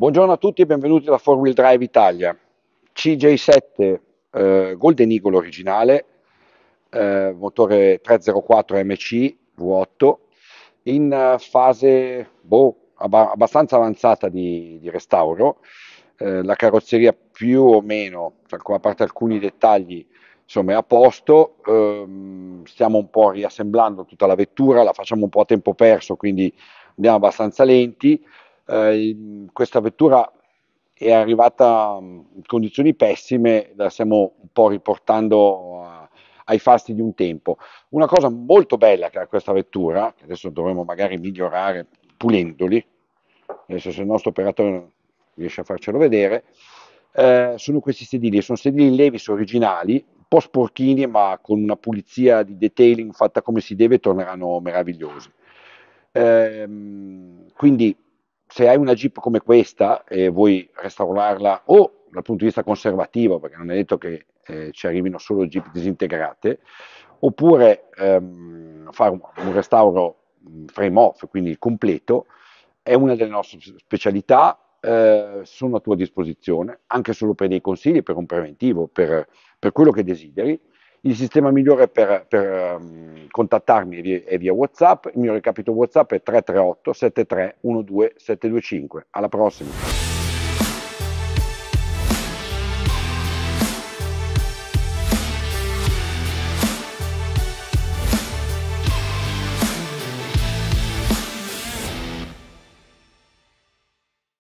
Buongiorno a tutti e benvenuti alla 4 Wheel Drive Italia. CJ7 eh, Golden Eagle originale, eh, motore 304 MC V8, in eh, fase boh, ab- abbastanza avanzata di, di restauro. Eh, la carrozzeria più o meno, cioè, a parte alcuni dettagli, insomma è a posto. Ehm, stiamo un po' riassemblando tutta la vettura, la facciamo un po' a tempo perso, quindi andiamo abbastanza lenti eh, questa vettura è arrivata in condizioni pessime, la stiamo un po' riportando a, eh, ai fasti di un tempo. Una cosa molto bella che ha questa vettura, che adesso dovremmo magari migliorare pulendoli, adesso se il nostro operatore riesce a farcelo vedere, eh, sono questi sedili, sono sedili levis originali, un po' sporchini ma con una pulizia di detailing fatta come si deve torneranno meravigliosi. Eh, quindi se hai una Jeep come questa e eh, vuoi restaurarla o dal punto di vista conservativo, perché non è detto che eh, ci arrivino solo Jeep disintegrate, oppure ehm, fare un, un restauro mm, frame off, quindi completo, è una delle nostre specialità, eh, sono a tua disposizione, anche solo per dei consigli, per un preventivo, per, per quello che desideri. Il sistema migliore per, per um, contattarmi è via, è via WhatsApp. Il mio recapito WhatsApp è 338 73 12 725. Alla prossima.